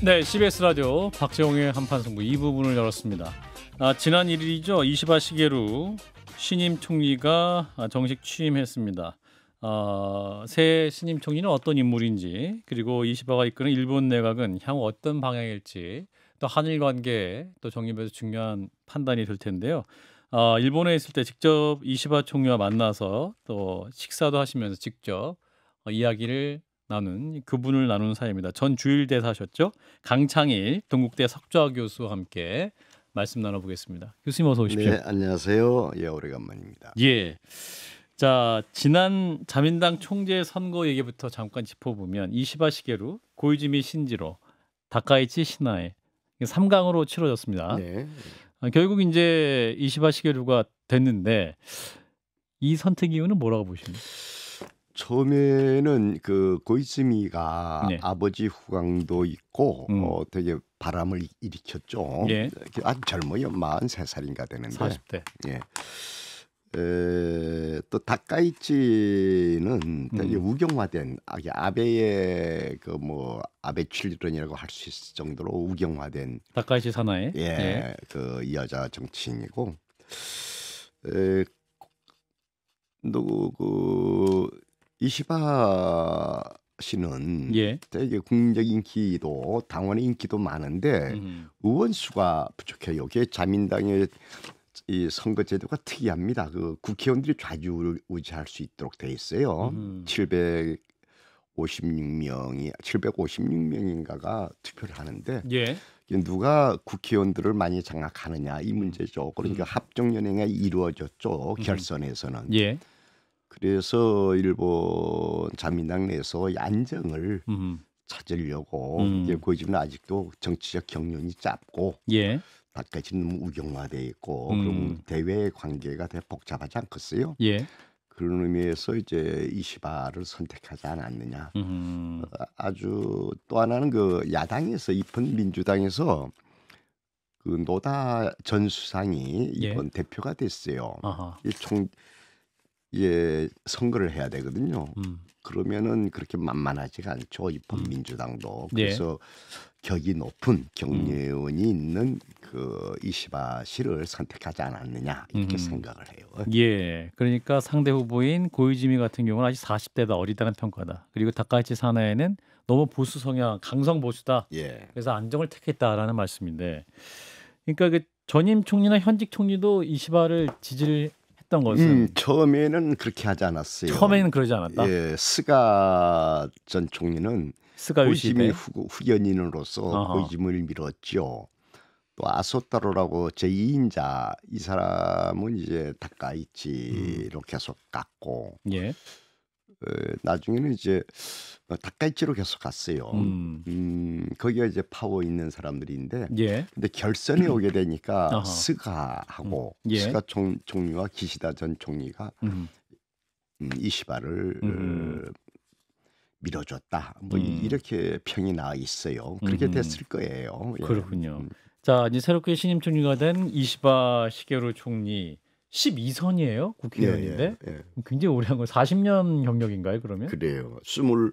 네, CBS 라디오 박재홍의 한판 승부 이 부분을 열었습니다. 아, 지난 1일이죠. 이시바 시게루 신임 총리가 정식 취임했습니다. 어, 새 신임 총리는 어떤 인물인지 그리고 이시바가 이끄는 일본 내각은 향후 어떤 방향일지 또 한일 관계 또 정립에서 중요한 판단이 될 텐데요. 어, 일본에 있을 때 직접 이시바 총리와 만나서 또 식사도 하시면서 직접 어, 이야기를 나눈 그분을 나눈 사이입니다. 전 주일대사셨죠? 강창일 동국대 석좌 교수와 함께 말씀 나눠보겠습니다. 교수님 어서 오십시오. 네, 안녕하세요. 예, 오래간만입니다. 예. 자, 지난 자민당 총재 선거 얘기부터 잠깐 짚어보면 이시바 시게루, 고이즈미 신지로, 다카이치 신하에 3강으로 치러졌습니다. 네. 아, 결국 이제 이시바 시계루가 됐는데 이 선택 이유는 뭐라고 보십니까? 처음에는 그 고이즈미가 네. 아버지 후광도 있고 음. 어, 되게 바람을 일으켰죠. 예. 아주 젊어요. 43살인가 되는데. 40대. 예. 에, 또 다카이치는 되게 음. 우경화된 아, 아베의 그 뭐 아베 출론이라고 할 수 있을 정도로 우경화된 다카이치 산하의 예, 예. 그 여자 정치인이고 에, 누구 그 이시바 씨는 예. 되게 국민적인 기도, 당원의 인기도 많은데 음. 의원 수가 부족해요. 여기에 자민당의 이 선거 제도가 특이합니다. 그 국회의원들이 좌지우지할 수 있도록 돼 있어요. 음. 756명이 756명인가가 투표를 하는데 예. 누가 국회의원들을 많이 장악하느냐 이 문제죠. 그러니까 음. 합정연행이 이루어졌죠. 음. 결선에서는. 예. 그래서 일본 자민당 내에서 안정을 음. 찾으려고 음. 이제 고집은 그 아직도 정치적 경륜이 짧고 예. 아까지는 우경화돼 있고 음. 그럼 대외 관계가 대 복잡하지 않겠어요? 예. 그런 의미에서 이제 이시바를 선택하지 않았느냐. 음. 아주 또 하나는 그 야당에서 이쁜 민주당에서 그 노다 전 수상이 예. 이번 예. 대표가 됐어요. 아하. 총 예, 선거를 해야 되거든요. 음. 그러면은 그렇게 만만하지가 않죠. 입헌 음. 민주당도. 네. 그래서 예. 격이 높은 경례원이 음. 있는 그 이시바 씨를 선택하지 않았느냐 이렇게 음. 생각을 해요. 예. 그러니까 상대 후보인 고이즈미 같은 경우는 아직 40대다 어리다는 평가다. 그리고 다카이치 사나에는 너무 보수 성향, 강성 보수다. 예. 그래서 안정을 택했다라는 말씀인데. 그러니까 그 전임 총리나 현직 총리도 이시바를 지지를 했던 것은 음, 처음에는 그렇게 하지 않았어요. 처음에는 그러지 않았다. 예, 스가 전 총리는 스가 고심의 후견인으로서 어허. 고심을 밀었죠. 또 아소타로라고 제2인자 이 사람은 이제 닭가이치로 음. 계속 깎고 예. 어, 나중에는 이제 닭갈치로 어, 계속 갔어요. 음. 음 거기가 이제 파워 있는 사람들인데, 예. 근데 결선에 오게 되니까 스가하고 음. 예. 스가 총, 총리와 기시다 전 총리가 음. 음, 이시바를 어, 음. 밀어줬다. 뭐 음. 이렇게 평이 나 있어요. 그렇게 음. 됐을 거예요. 예. 그렇군요. 음. 자 이제 새롭게 신임 총리가 된 이시바 시게로 총리. 12선이에요? 국회의원인데? 예, 예, 예. 굉장히 오래 한거 40년 경력인가요, 그러면? 그래요. 스물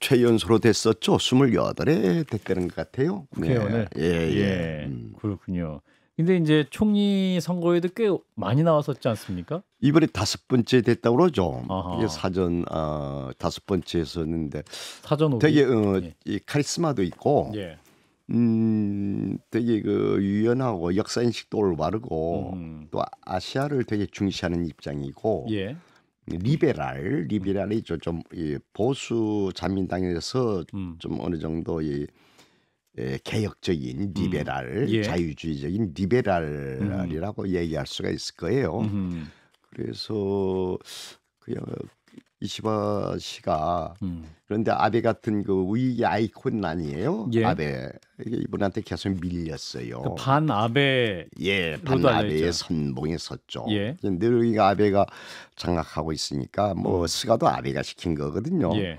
최연소로 됐었죠. 28에 됐다는 것 같아요. 네. 국회의원을. 예, 예, 예. 음. 그렇군요. 근데 이제 총리 선거에도 꽤 많이 나왔었지 않습니까? 이번에 다섯 번째 됐다고 그러죠. 아하. 사전 아, 어, 다섯 번째였었는데 사전 오비. 되게 어, 이 카리스마도 있고 예. 음, 되게 그 유연하고 역사인식도 올바르고 음. 또 아시아를 되게 중시하는 입장이고 예. 리베랄, 리베랄이죠. 좀이 보수 자민당에서 음. 좀 어느 정도 이 예, 개혁적인 음. 리베랄, 음. 예. 자유주의적인 리베랄이라고 음. 얘기할 수가 있을 거예요. 그래서 그냥 이시바 씨가 음. 그런데 아베 같은 그위익 아이콘 아니에요? 예. 아베 이분한테 계속 밀렸어요. 그반 아베 예, 반 아베의 선봉에 섰죠. 예. 늘 아베가 장악하고 있으니까 뭐 음. 스가도 아베가 시킨 거거든요. 예.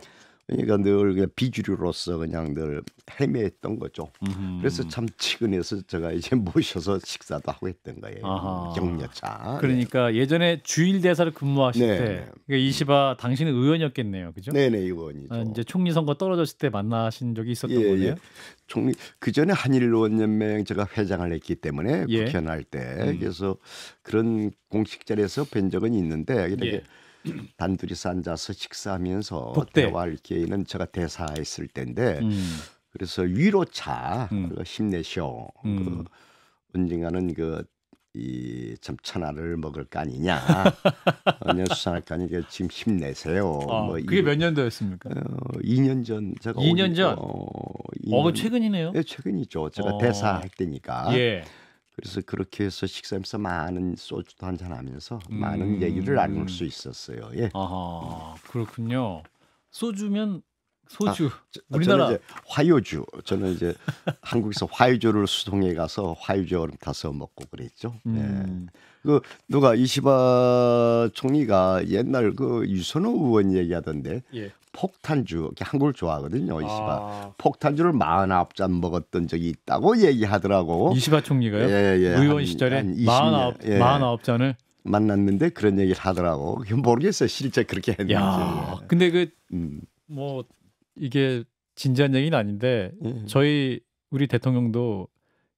그러니까 늘 비주류로서 그냥 늘 헤매했던 거죠. 음흠. 그래서 참측은에서 제가 이제 모셔서 식사도 하고 했던 거예요. 아하. 격려차. 그러니까 네. 예전에 주일 대사를 근무하실 네. 때 그러니까 이시바 당신은 의원이었겠네요, 그죠? 네네 의원이죠. 아, 이제 총리 선거 떨어졌을 때 만나신 적이 있었던 예, 거예요. 예. 총리 그 전에 한일의원연맹 제가 회장을 했기 때문에 예. 국회의 할때 음. 그래서 그런 공식 자리에서 뵌 적은 있는데 이렇게. 예. 단둘이서 앉아서 식사하면서 복대. 대화할 기회는 제가 대사했을 때인데 음. 그래서 위로차 음. 힘내쇼 음. 그 언젠가는 그 이참 천하를 먹을 거 아니냐 언년 수상할거 아니냐 지금 힘내세요. 아, 뭐 그게 이, 몇 년도였습니까? 2년 어, 전 제가 2년 전. 어, 2년, 어 최근이네요. 예, 최근이죠. 제가 어. 대사할 때니까. 예. 그래서 그렇게 해서 식사하면서 많은 소주도 한잔 하면서 음. 많은 얘기를 나눌 수 있었어요. 예. 아, 그렇군요. 소주면 소주. 아, 저, 아, 우리나라 저는 이제 화요주. 저는 이제 한국에서 화요주를 수송해 가서 화요주 얼음 타서 먹고 그랬죠. 예. 음. 예. 그 누가 이시바 총리가 옛날 그 유선호 의원 얘기하던데 예. 폭탄주 한국을 좋아하거든요 이시바 아. 폭탄주를 49잔 먹었던 적이 있다고 얘기하더라고 이시바 총리가요? 예, 예, 의원 한, 시절에 한 49, 예. 49잔을 만났는데 그런 얘기를 하더라고 모르겠어요 실제 그렇게 했는지 야, 근데 그뭐 음. 뭐 이게 진지한 얘기는 아닌데 예, 예. 저희 우리 대통령도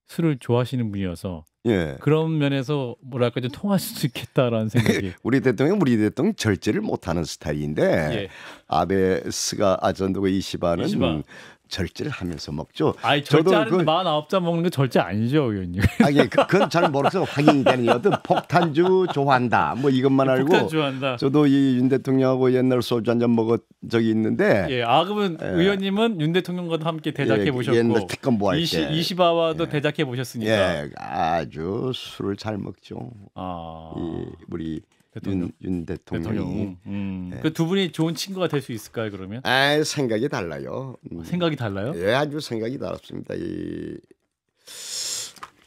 술을 좋아하시는 분이어서 예. 그런 면에서 뭐랄까 좀 통할 수도 있겠다라는 생각이. 우리 대통령 우리 대통령 절제를 못하는 스타일인데 예. 아베 스가 아전도고 이시바는 이시바. 절제를 하면서 먹죠. 아니, 절제하는데 그, 49잔 먹는 게 절제 아니죠, 의원님. 아니, 예, 그, 그건 잘 모르겠어요. 확인이 되는 어떤 폭탄주 좋아한다. 뭐 이것만 알고. 폭탄 좋아한다. 저도 이 윤 대통령하고 옛날 소주 한 잔 먹었 적이 있는데. 예, 아 그러면 예. 의원님은 윤 대통령과도 함께 대작해 예, 보셨고. 옛날 특검 보할 뭐 때. 이시바와도 예. 대작해 보셨으니까. 예, 아주 술을 잘 먹죠. 아... 이 우리 대통령. 윤, 윤 대통령이. 대통령. 음. 네. 그두 분이 좋은 친구가 될 수 있을까요 그러면? 아 생각이 달라요. 음. 생각이 달라요? 예, 아주 생각이 달랐습니다. 이...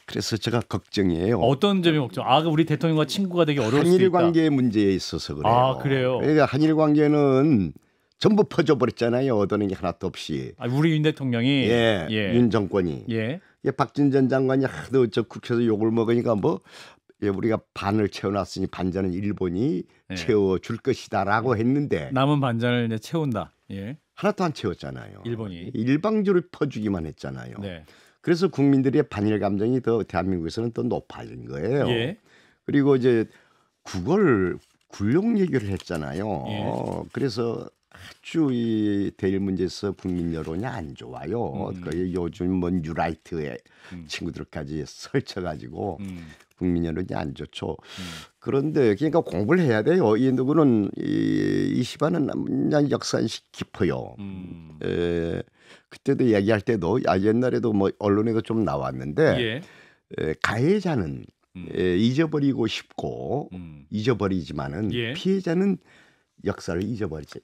그래서 제가 걱정이에요. 어떤 점이 걱정? 아, 그 우리 대통령과 친구가 되기 어려울 수 있다. 한일 관계 문제에 있어서 그래요. 아, 그래요. 그러니까 한일 관계는 전부 퍼져 버렸잖아요. 얻어낸 게 하나도 없이. 아, 우리 윤 대통령이 예, 예. 윤 정권이. 예. 예, 박진 전 장관이 하도 저 국회에서 욕을 먹으니까 뭐 예, 우리가 반을 채워놨으니 반잔은 일본이 예. 채워줄 것이다라고 했는데 남은 반잔을 이제 채운다. 예. 하나도 안 채웠잖아요. 일본이 일방적으로 퍼주기만 했잖아요. 네. 그래서 국민들의 반일 감정이 더 대한민국에서는 더 높아진 거예요. 예. 그리고 이제 그걸 굴욕 얘기를 했잖아요. 예. 그래서 아주 이 대일 문제에서 국민 여론이 안 좋아요. 음. 거 그러니까 요즘 뭐 뉴라이트의 음. 친구들까지 설쳐가지고 음. 국민 여론이 안 좋죠. 음. 그런데 그러니까 공부를 해야 돼요. 이 누구는 이, 이 시반은 그냥 역사식 깊어요. 음. 에, 그때도 얘기할 때도 아 옛날에도 뭐 언론에도 좀 나왔는데 예. 에, 가해자는 음. 에, 잊어버리고 싶고 음. 잊어버리지만은 예. 피해자는 역사를 잊어버리지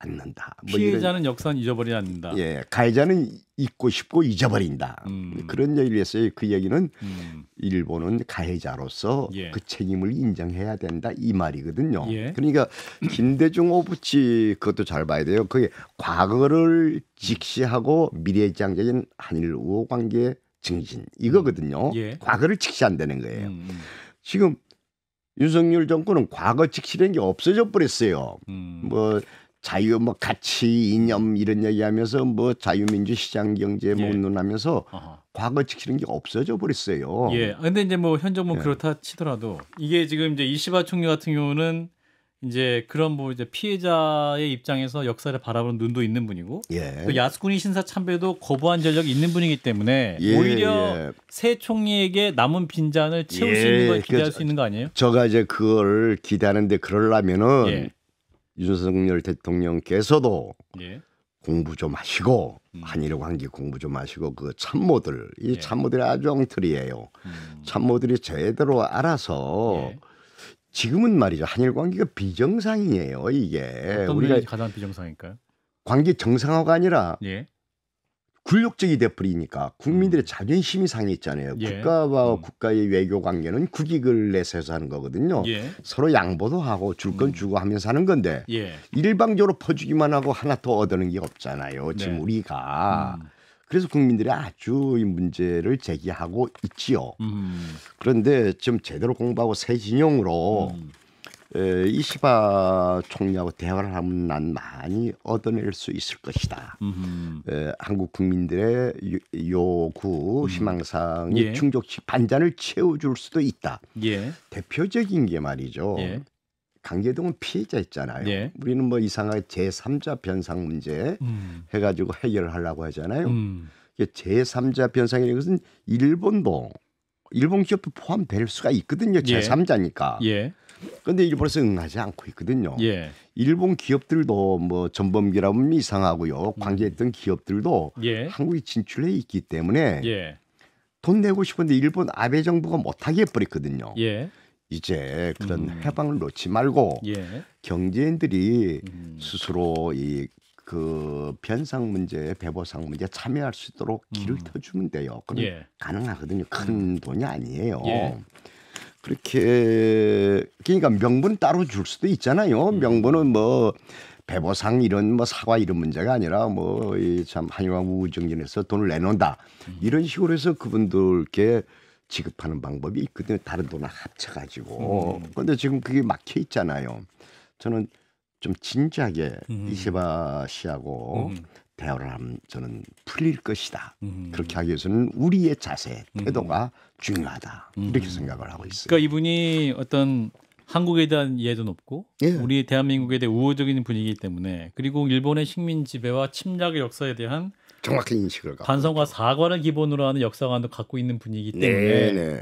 않는다. 뭐 피해자는 역사 는 잊어버리지 않는다. 예, 가해자는 잊고 싶고 잊어버린다. 음. 그런 얘기를 했어요. 그 얘기는 음. 일본은 가해자로서 예. 그 책임을 인정해야 된다 이 말이거든요. 예. 그러니까 김대중 오부치 그것도 잘 봐야 돼요. 그게 과거를 직시하고 미래지향적인 한일 우호 관계 증진 이거거든요. 음. 예. 과거를 직시한다는 거예요. 음, 음. 지금 윤석열 정권은 과거 직시된 게 없어져 버렸어요. 음. 뭐 자유 뭐 가치 이념 이런 얘기하면서 뭐 자유민주 시장 경제 뭐눈하면서아 예. 과거 지키는 게 없어져 버렸어요. 예. 아, 근데 이제 뭐현 정부 뭐 예. 그렇다 치더라도 이게 지금 이제 이시바 총리 같은 경우는 이제 그런 뭐 이제 피해자의 입장에서 역사를 바라보는 눈도 있는 분이고 예. 또 야스쿠니 신사 참배도 거부한 전력이 있는 분이기 때문에 예, 오히려 예. 새 총리에게 남은 빈잔을 채울 수 예, 있는 걸 그 기대할 그, 수 있는 거 아니에요? 저가 이제 그걸 기대하는데 그럴라면은 예. 윤석열 대통령께서도 예. 공부 좀 하시고 음. 한일 관계 공부 좀 하시고 그 참모들 이 예. 참모들이 아주 엉터리예요. 음. 참모들이 제대로 알아서 예. 지금은 말이죠 한일 관계가 비정상이에요 이게 우리가 가장 비정상일까요? 관계 정상화가 아니라 예. 굴욕적이 돼버리니까 국민들의 음. 자존심이 상했잖아요 예. 국가와 음. 국가의 외교 관계는 국익을 내세워서 하는 거거든요. 예. 서로 양보도 하고 줄건 음. 주고 하면서 하는 건데 예. 일방적으로 퍼주기만 하고 하나 더 얻는 게 없잖아요. 네. 지금 네. 우리가. 음. 그래서 국민들이 아주 이 문제를 제기하고 있지요. 음. 그런데 지금 제대로 공부하고 새 진영으로 음. 에, 이시바 총리하고 대화를 하면 난 많이 얻어낼 수 있을 것이다. 에, 한국 국민들의 요구, 음. 희망사항이 예. 충족시 반잔을 채워줄 수도 있다. 예. 대표적인 게 말이죠. 예. 강제동은 피해자있잖아요 예. 우리는 뭐 이상하게 제3자 변상 문제 음. 해가지고 해결을 하려고 하잖아요. 음. 제3자 변상이라는 것은 일본도 일본 기업도 포함될 수가 있거든요. 제3자니까. 예. 근데 일본에서 응하지 않고 있거든요. 예. 일본 기업들도 뭐 전범기라면 이상하고요. 관계했던 기업들도 예. 한국이 진출해 있기 때문에 예. 돈 내고 싶은데 일본 아베 정부가 못하게 해버렸거든요. 예. 이제 그런 음. 해방을 놓지 말고 예. 경제인들이 음. 스스로 이 그 변상 문제, 배보상 문제 참여할 수 있도록 길을 음. 터주면 돼요. 그건 예. 가능하거든요. 큰 음. 돈이 아니에요. 그렇게 그러니까 명분 따로 줄 수도 있잖아요. 음. 명분은 뭐 배보상 이런 뭐 사과 이런 문제가 아니라 뭐 이 참 한일왕 우정전에서 돈을 내놓는다 음. 이런 식으로 해서 그분들께 지급하는 방법이 있거든요. 다른 돈을 합쳐가지고. 음. 그런데 지금 그게 막혀 있잖아요. 저는 좀 진지하게 음. 이세바 씨하고 음. 대화를 하면 저는 풀릴 것이다. 음. 그렇게 하기 위해서는 우리의 자세, 음. 태도가 음. 중요하다. 이렇게 음. 생각을 하고 있어요. 그러니까 이분이 어떤 한국에 대한 이해도 높고 예. 우리 대한민국에 대해 우호적인 분위기 때문에 그리고 일본의 식민 지배와 침략의 역사에 대한 정확한 인식을 갖고 반성과 사과를 기본으로 하는 역사관도 갖고 있는 분위기 때문에 네, 네.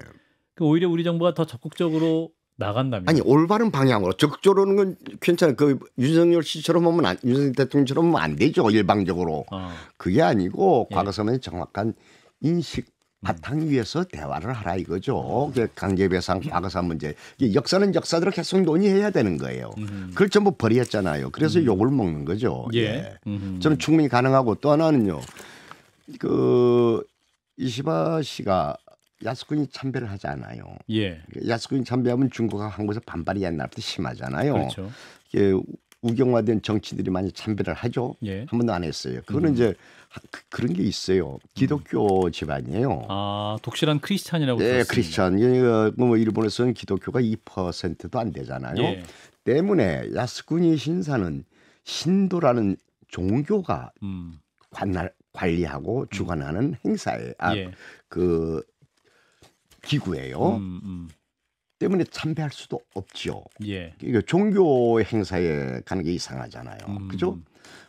그 오히려 우리 정부가 더 적극적으로 나간다면 아니 올바른 방향으로 적절로는 건 괜찮아. 그 윤석열 씨처럼 하면 안, 윤석열 대통령처럼 하면 안 되죠 일방적으로. 어. 그게 아니고 과거사면 예. 정확한 인식 음. 바탕 위에서 대화를 하라 이거죠. 그 강제배상, 과거사 문제. 역사는 역사대로 계속 논의해야 되는 거예요. 음. 그걸 전부 버리했잖아요. 그래서 음. 욕을 먹는 거죠. 예. 예. 음. 저는 충분히 가능하고 또 하나는요. 그 이시바 씨가 야스쿠니 참배를 하잖아요 예. 그러니까 야스쿠니 참배하면 중국과 한국에서 반발이 옛날부터 심하잖아요. 그렇죠. 예, 우경화된 정치들이 많이 참배를 하죠. 예. 한 번도 안 했어요. 그거는 음. 이제 그, 런게 있어요. 음. 기독교 음. 집안이에요. 아 독실한 크리스찬이라고. 네, 들었습니다. 크리스찬. 그뭐 일본에서는 기독교가 2%도 안 되잖아요. 예. 때문에 야스쿠니 신사는 신도라는 종교가 음. 관할 관리하고 음. 주관하는 행사에 아, 예. 그 기구예요. 음, 음. 때문에 참배할 수도 없지요. 예. 그러니까 종교 행사에 가는 게 이상하잖아요. 음. 그죠?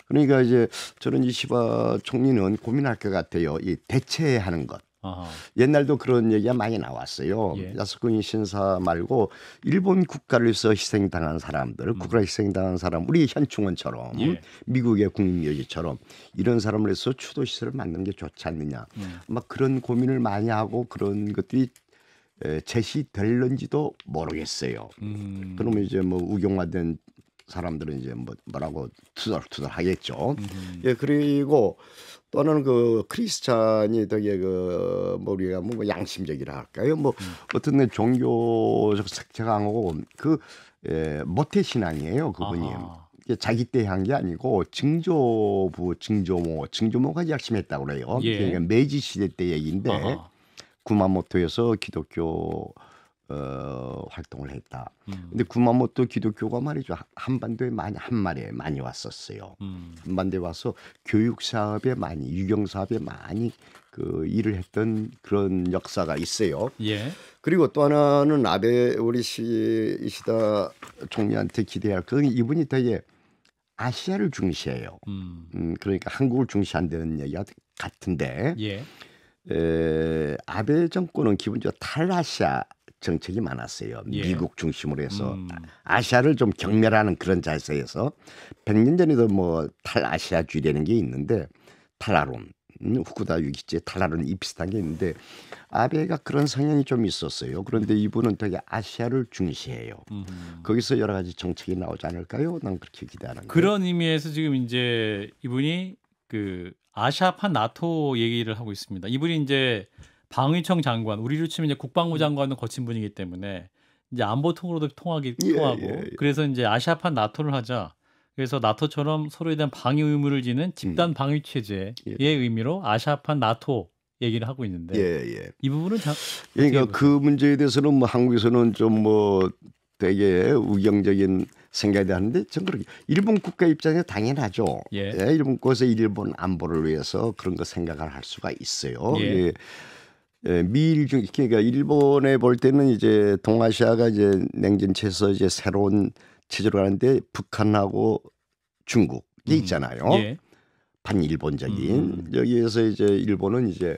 그러니까 이제 저는 이시바 총리는 고민할 것 같아요. 이 대체하는 것. 아하. 옛날도 그런 얘기가 많이 나왔어요. 예. 야스쿠니 신사 말고 일본 국가를 위해서 희생당한 사람들, 음. 국가 희생당한 사람, 우리 현충원처럼 예. 미국의 국민묘지처럼 이런 사람을 해서 추도시설을 만드는게 좋지 않느냐. 음. 아 그런 고민을 많이 하고 그런 것들이 제시될는지도 모르겠어요. 음. 그러면 이제 뭐 우경화된 사람들은 이제 뭐 뭐라고 투덜투덜 하겠죠. 음. 예 그리고 또는 그 크리스찬이 되게 그 뭐 우리가 뭐 양심적이라 할까요? 뭐 음. 어떤 종교적 색채가 강하고 그 예, 모태 신앙이에요 그분이. 아하. 자기 때 한 게 아니고 증조부, 증조모, 증조모가 약심했다고 그래요. 예. 그러니까 메지 시대 때 얘기인데 아하. 구마모토에서 기독교 어, 활동을 했다. 음. 근데 구마모토 기독교가 말이죠 한반도에 많이 한마리에 많이 왔었어요. 음. 한반도에 와서 교육 사업에 많이 유경 사업에 많이 그 일을 했던 그런 역사가 있어요. 예. 그리고 또 하나는 아베 우리 시, 시다 총리한테 기대할 건 그 이분이 되게 아시아를 중시해요. 음. 음 그러니까 한국을 중시한다는 얘기가 같은데. 예. 에, 아베 정권은 기본적으로 탈아시아 정책이 많았어요. 예. 미국 중심으로 해서 음. 아시아를 좀 경멸하는 그런 자세에서 100년 전에도 뭐 탈아시아주의라는 게 있는데 탈아론 음, 후쿠다 유기체 탈아론 이 비슷한 게 있는데 아베가 그런 성향이 좀 있었어요. 그런데 이분은 되게 아시아를 중시해요. 음 거기서 여러 가지 정책이 나오지 않을까요? 난 그렇게 기대하는 거예요. 그런 의미에서 지금 이제 이분이 그 아시아판 나토 얘기를 하고 있습니다. 이분이 이제 방위청 장관, 우리로 치면 이제 국방부 음. 장관을 거친 분이기 때문에 이제 안보통으로도 통하기 예, 통하고 예, 예. 그래서 이제 아시아판 나토를 하자. 그래서 나토처럼 서로에 대한 방위 의무를 지는 집단 음. 방위 체제의 예. 의미로 아시아판 나토 얘기를 하고 있는데 예, 예. 이 부분은 자, 그러니까 그 문제에 대해서는 뭐 한국에서는 좀뭐 되게 우경적인 생각이 되는데전 그렇게 일본 국가 입장에 당연하죠. 예. 예 일본 곳에 일본 안보를 위해서 그런 거 생각을 할 수가 있어요. 예. 예. 예, 미일 중 그러니까 일본에 볼 때는 이제 동아시아가 이제 냉전체에서 이제 새로운 체제로 가는데 북한하고 중국이 음. 있잖아요. 예. 반일본적인 음. 음. 여기에서 이제 일본은 이제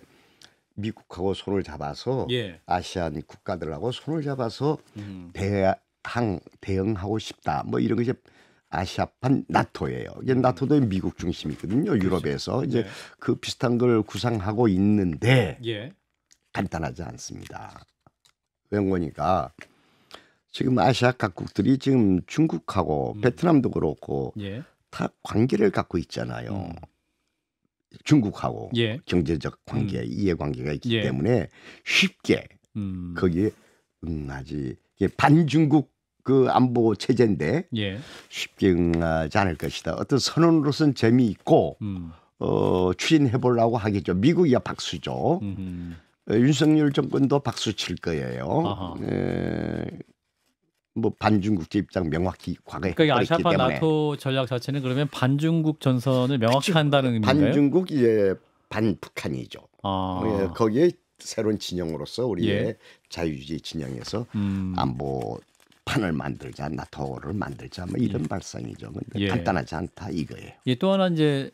미국하고 손을 잡아서 예. 아시안 국가들하고 손을 잡아서 음. 대항 대응하고 싶다. 뭐 이런 것이 아시아판 나토예요. 이게 음. 나토도 미국 중심이거든요. 그렇죠. 유럽에서 이제 네. 그 비슷한 걸 구상하고 있는데 예. 간단하지 않습니다. 왜냐니까 지금 아시아 각국들이 지금 중국하고 음. 베트남도 그렇고 예. 다 관계를 갖고 있잖아요. 음. 중국하고 예. 경제적 관계, 음. 이해관계가 있기 예. 때문에 쉽게 음. 거기에 응하지 음, 예, 반중국 그 안보 체제인데 예. 쉽게 응하지 않을 것이다. 어떤 선언으로선 재미있고 음. 어, 추진해 보려고 하겠죠. 미국이야 박수죠. 음흠. 어, 윤석열 정권도 박수 칠 거예요. 에, 예, 뭐 반중국제 입장 명확히 과거에 그러니까 아시아파 나토 전략 자체는 그러면 반중국 전선을 명확히 그치, 한다는 의미인가요? 반중국 이제 반북한이죠. 아. 예, 거기에 새로운 진영으로서 우리의 예. 자유주의 진영에서 음. 안보 아, 뭐 판을 만들자, 나토를 만들자, 뭐 이런 예. 발상이죠. 근데 예. 간단하지 않다 이거예요. 예, 또 하나 이제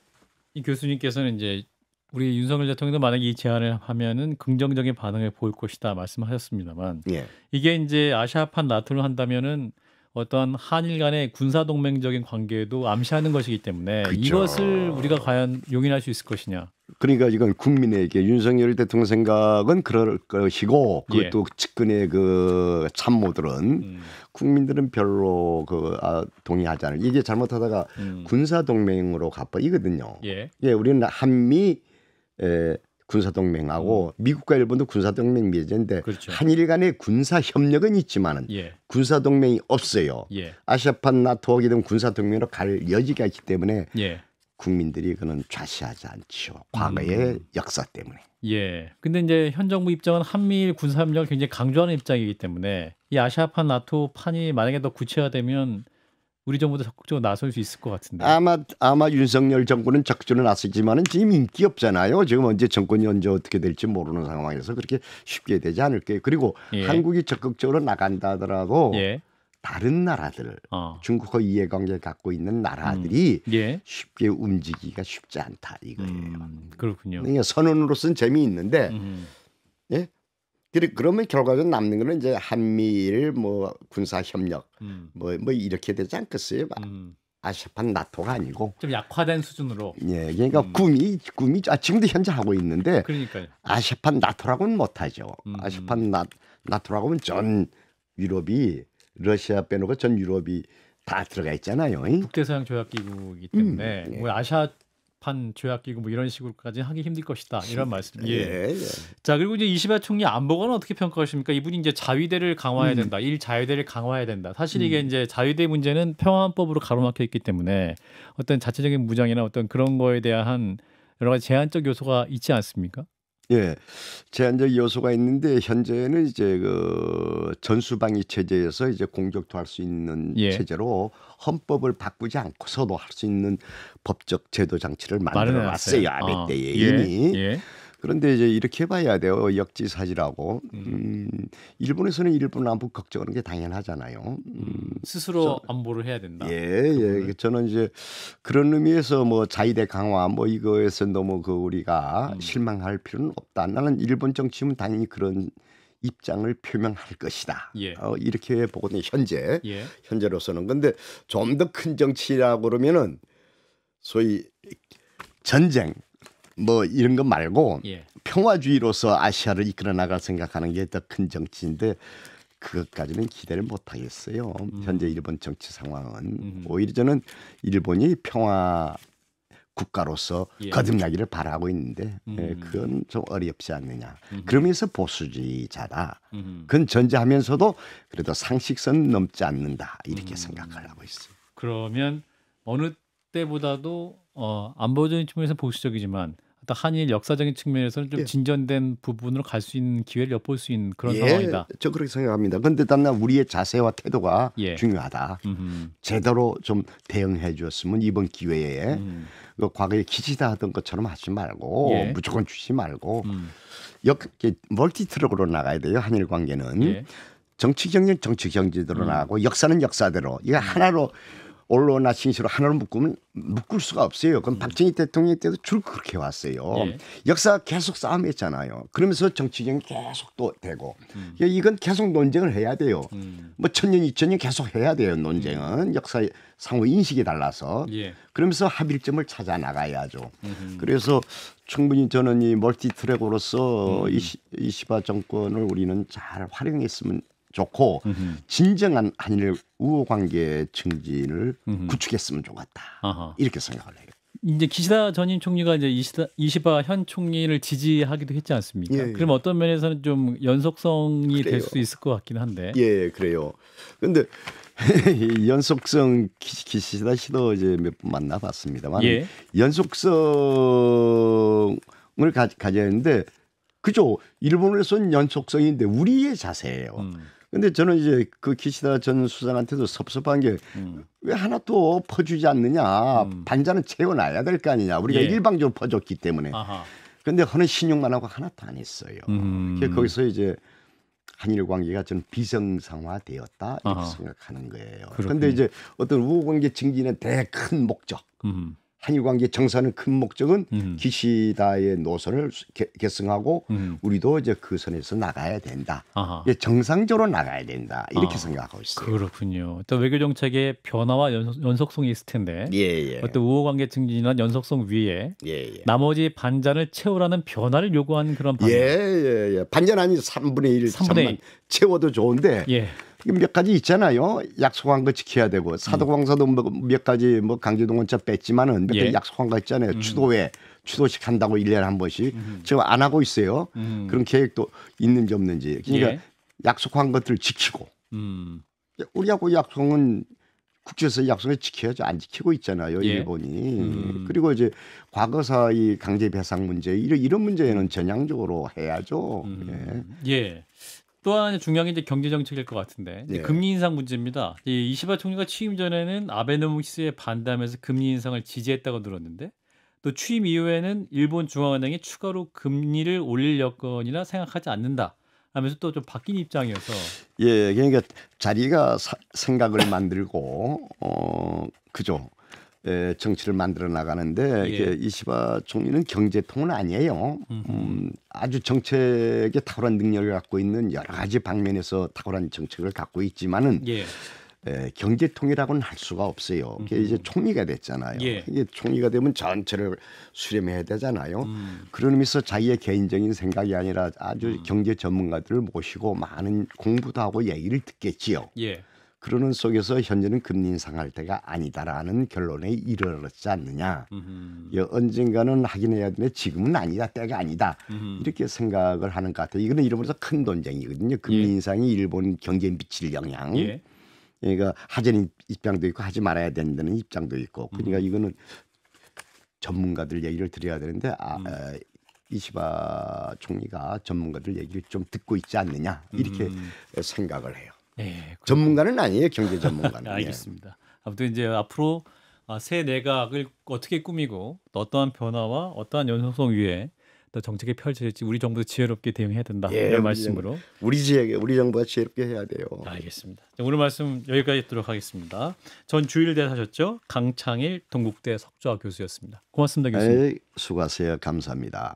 이 교수님께서는 이제 우리 윤석열 대통령도 만약에 이 제안을 하면은 긍정적인 반응을 보일 것이다 말씀하셨습니다만 예. 이게 이제 아시아판 나토를 한다면은 어떤한 한일 간의 군사 동맹적인 관계도 암시하는 것이기 때문에 그쵸. 이것을 우리가 과연 용인할 수 있을 것이냐. 그러니까 이건 국민에게 윤석열 대통령 생각은 그럴 것이고 그것도 예. 측근의 그 참모들은 음. 국민들은 별로 그 아, 동의하지 않을. 이게 잘못하다가 음. 군사 동맹으로 가버리거든요. 예. 예, 우리는 한미 에, 군사동맹하고 음. 미국과 일본도 군사동맹 미제인데 그렇죠. 한일 간의 군사협력은 있지만은 예. 군사동맹이 없어요. 예. 아시아판 나토 이런 군사동맹으로 갈 여지가 있기 때문에 예. 국민들이 그는 좌시하지 않죠 음. 과거의 음. 역사 때문에. 예. 근데 이제 현 정부 입장은 한미일 군사협력을 굉장히 강조하는 입장이기 때문에 이 아시아판 나토 판이 만약에 더 구체화되면 우리 정부도 적극적으로 나설 수 있을 것 같은데. 아마 아마 윤석열 정부는 적극적으로 나서지만은 지금 인기 없잖아요. 지금 언제 정권이 언제 어떻게 될지 모르는 상황에서 그렇게 쉽게 되지 않을 거예요. 그리고 예. 한국이 적극적으로 나간다 하더라도 예. 다른 나라들 어. 중국과 이해관계 갖고 있는 나라들이 음. 예. 쉽게 움직이기가 쉽지 않다 이거예요. 음, 그렇군요. 선언으로쓴 재미있는데 음. 예? 그러면 결과적으로 남는 거는 이제 한미일 뭐 군사 협력 뭐뭐 음. 뭐, 뭐 이렇게 되지 않겠어요? 음. 아시아판 나토가 아니고 좀 약화된 수준으로 예 그러니까 음. 꿈이 꿈이 아, 지금도 현재 하고 있는데 그러니까요. 아시아판 나토라고는 못하죠 음. 아시아판 나, 나토라고 하면 전 유럽이 러시아 빼놓고 전 유럽이 다 들어가 있잖아요 북대서양 조약기구이기 때문에 음, 예. 뭐 아시아 재판 조약 기구 뭐 이런 식으로까지 하기 힘들 것이다 이런 말씀이에요. 예, 예. 자 그리고 이제 이시바 총리 안보관은 어떻게 평가하십니까? 이분이 이제 자위대를 강화해야 음. 된다, 일 자위대를 강화해야 된다. 사실 이게 음. 이제 자위대 문제는 평화법으로 가로막혀 있기 때문에 어떤 자체적인 무장이나 어떤 그런 거에 대한 여러 가지 제한적 요소가 있지 않습니까? 예. 제한적 요소가 있는데 현재는 이제 그 전수방위 체제에서 이제 공격도 할 수 있는 예. 체제로 헌법을 바꾸지 않고서도 할 수 있는 법적 제도 장치를 만들어 놨어요. 아베 때 어. 이미. 예. 예. 그런데 이제 이렇게 봐야 돼요. 역지사지라고. 음, 음 일본에서는 일본 안보 걱정하는 게 당연하잖아요. 음, 스스로 저, 안보를 해야 된다. 예, 예. 그러니까 저는 이제 그런 의미에서 뭐 자위대 강화 뭐 이거에서 너무 그 우리가 음. 실망할 필요는 없다. 나는 일본 정치는 당연히 그런 입장을 표명할 것이다. 예. 어, 이렇게 보거든요. 현재 예. 현재로서는 근데 좀 더 큰 정치라고 그러면은 소위 전쟁 뭐 이런 것 말고 예. 평화주의로서 아시아를 이끌어 나갈 생각하는 게 더 큰 정치인데 그것까지는 기대를 못 하겠어요. 음. 현재 일본 정치 상황은 음. 오히려 저는 일본이 평화 국가로서 예. 거듭나기를 바라고 있는데 예, 음. 예, 그건 좀 어렵지 않느냐. 음. 그러면서 보수주의자다. 음. 그건 전제하면서도 그래도 상식선 넘지 않는다 이렇게 음. 생각을 하고 있어요. 그러면 어느 때보다도 어, 안보적인 측면에서 보수적이지만 어떤 한일 역사적인 측면에서는 좀 예. 진전된 부분으로 갈 수 있는 기회를 엿볼 수 있는 그런 예, 상황이다. 저 그렇게 생각합니다. 그런데 단단 우리의 자세와 태도가 예. 중요하다. 음흠. 제대로 좀 대응해 주었으면 이번 기회에 음. 그 과거에 기지다 하던 것처럼 하지 말고 예. 무조건 주지 말고 음. 역 멀티 트럭으로 나가야 돼요. 한일 관계는 예. 정치 경제 정치 경제대로 음. 나가고 역사는 역사대로 이거 음. 하나로 음. 언론나 신실로 하나로 묶으면 묶을 수가 없어요. 그럼 음. 박정희 대통령 때도 줄 그렇게 왔어요. 예. 역사가 계속 싸움했잖아요. 그러면서 정치적인 계속 또 되고 음. 예, 이건 계속 논쟁을 해야 돼요. 음. 뭐 천년 이천년 계속 해야 돼요. 논쟁은 음. 역사 의 상호 인식이 달라서 예. 그러면서 합일점을 찾아 나가야죠. 음 그래서 충분히 저는 이 멀티트랙으로서 음. 이시바 정권을 우리는 잘 활용했으면 좋고 진정한 한일 우호 관계 증진을 구축했으면 좋았다. 이렇게 생각을 해요. 이제 기시다 전임 총리가 이제 이시다, 이시바 현 총리를 지지하기도 했지 않습니까? 예, 예. 그럼 어떤 면에서는 좀 연속성이 될수 있을 것 같긴 한데. 예, 그래요. 근데 연속성 기시다 씨도 이제 몇분 만나봤습니다만 예. 연속성을 가, 가져야 하는데 그죠? 일본으서는 연속성인데 우리의 자세예요. 음. 근데 저는 이제 그 기시다 전 수장한테도 섭섭한 게왜 음. 하나 또 퍼주지 않느냐. 음. 반자는 채워놔야 될 거 아니냐. 우리가 예. 일방적으로 퍼줬기 때문에. 아하. 근데 허는 신용만 하고 하나도 안 했어요. 음. 거기서 이제 한일 관계가 좀 비정상화되었다 이렇게 아하. 생각하는 거예요. 그런데 이제 어떤 우호 관계 증진의 대 큰 목적. 음. 한일 관계 정상의 큰 목적은 음. 기시다의 노선을 개, 승하고 음. 우리도 이제 그 선에서 나가야 된다. 아하. 예, 정상적으로 나가야 된다. 이렇게 아. 생각하고 있어요. 그렇군요. 또 외교 정책의 변화와 연속, 성이 있을 텐데 예, 예. 어떤 우호 관계 증진이나 연속성 위에 예, 예. 나머지 반잔을 채우라는 변화를 요구한 그런 방향. 예예예. 예, 반전 아니 3분의 1, 3분의 1. 채워도 좋은데 몇 가지 있잖아요. 약속한 거 지켜야 되고 음. 사도광사도 뭐 몇 가지 뭐 강제동 원차 뺐지만은 몇 예. 약속한 거 있잖아요. 음. 추도회 추도식 한다고 1년에 한 번씩 음. 지금 안 하고 있어요. 음. 그런 계획도 있는지 없는지. 그러니까 예. 약속한 것들 지키고 음. 우리하고 약속은 국제에서 약속을 지켜야지 안 지키고 있잖아요 예. 일본이 음. 그리고 이제 과거사 이 강제배상 문제 이런 이런 문제에는 전향적으로 해야죠 음. 예. 예. 또 하나의 중요한 게 이제 경제 정책일 것 같은데 예. 금리 인상 문제입니다. 이 이시바 총리가 취임 전에는 아베노믹스에 반대하면서 금리 인상을 지지했다고 들었는데 또 취임 이후에는 일본 중앙은행이 추가로 금리를 올릴 여건이나 생각하지 않는다. 하면서 또 좀 바뀐 입장이어서 예 그러니까 자리가 사, 생각을 만들고 어 그죠 에, 정치를 만들어 나가는데 예. 이게 이시바 총리는 경제통은 아니에요. 음, 아주 정책의 탁월한 능력을 갖고 있는 여러 가지 방면에서 탁월한 정책을 갖고 있지만은 예. 에, 경제통이라고는 할 수가 없어요. 그게 이제 총리가 됐잖아요. 예. 이게 총리가 되면 전체를 수렴해야 되잖아요. 음. 그런 의미에서 자기의 개인적인 생각이 아니라 아주 음. 경제 전문가들을 모시고 많은 공부도 하고 얘기를 듣겠지요. 예. 그러는 속에서 현재는 금리 인상할 때가 아니다라는 결론에 이르렀지 않느냐. 예, 언젠가는 확인 해야 되는데 지금은 아니다. 때가 아니다. 음흠. 이렇게 생각을 하는 것 같아요. 이거는 이러면서 큰 논쟁이거든요. 금리 예. 인상이 일본 경제에 미칠 영향. 예. 그러니까 하자는 입장도 있고 하지 말아야 된다는 입장도 있고. 그러니까 음. 이거는 전문가들 얘기를 드려야 되는데 아, 음. 이시바 총리가 전문가들 얘기를 좀 듣고 있지 않느냐 이렇게 음. 생각을 해요. 네, 전문가는 아니에요 경제 전문가는. 예. 알겠습니다. 예. 아무튼 이제 앞으로 아, 새 내각을 어떻게 꾸미고 어떠한 변화와 어떠한 연속성 위에 정책이 펼쳐질지 우리 정부도 지혜롭게 대응해야 된다 예, 이런 말씀으로 우리 지혜 우리 정부가 지혜롭게 해야 돼요. 아, 알겠습니다. 오늘 말씀 여기까지 듣도록 하겠습니다. 전 주일대 사셨죠? 강창일 동국대 석좌 교수였습니다. 고맙습니다 교수님. 에이, 네, 수고하세요. 감사합니다.